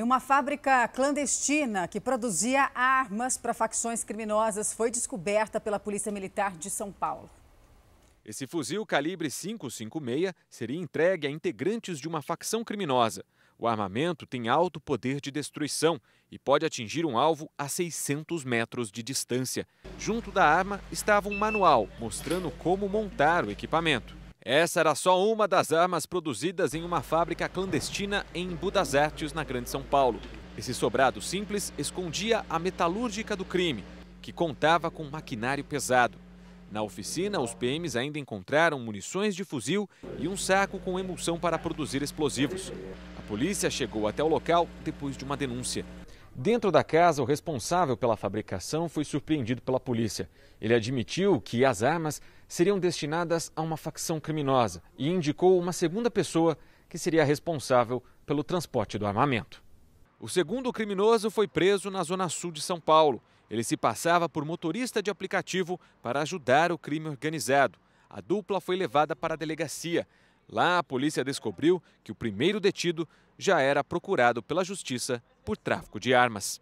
Uma fábrica clandestina que produzia armas para facções criminosas foi descoberta pela Polícia Militar de São Paulo. Esse fuzil calibre 556 seria entregue a integrantes de uma facção criminosa. O armamento tem alto poder de destruição e pode atingir um alvo a 600 metros de distância. Junto da arma estava um manual mostrando como montar o equipamento. Essa era só uma das armas produzidas em uma fábrica clandestina em Budas na Grande São Paulo. Esse sobrado simples escondia a metalúrgica do crime, que contava com maquinário pesado. Na oficina, os PMs ainda encontraram munições de fuzil e um saco com emulsão para produzir explosivos. A polícia chegou até o local depois de uma denúncia. Dentro da casa, o responsável pela fabricação foi surpreendido pela polícia. Ele admitiu que as armas seriam destinadas a uma facção criminosa e indicou uma segunda pessoa que seria responsável pelo transporte do armamento. O segundo criminoso foi preso na zona sul de São Paulo. Ele se passava por motorista de aplicativo para ajudar o crime organizado. A dupla foi levada para a delegacia. Lá, a polícia descobriu que o primeiro detido já era procurado pela justiça por tráfico de armas.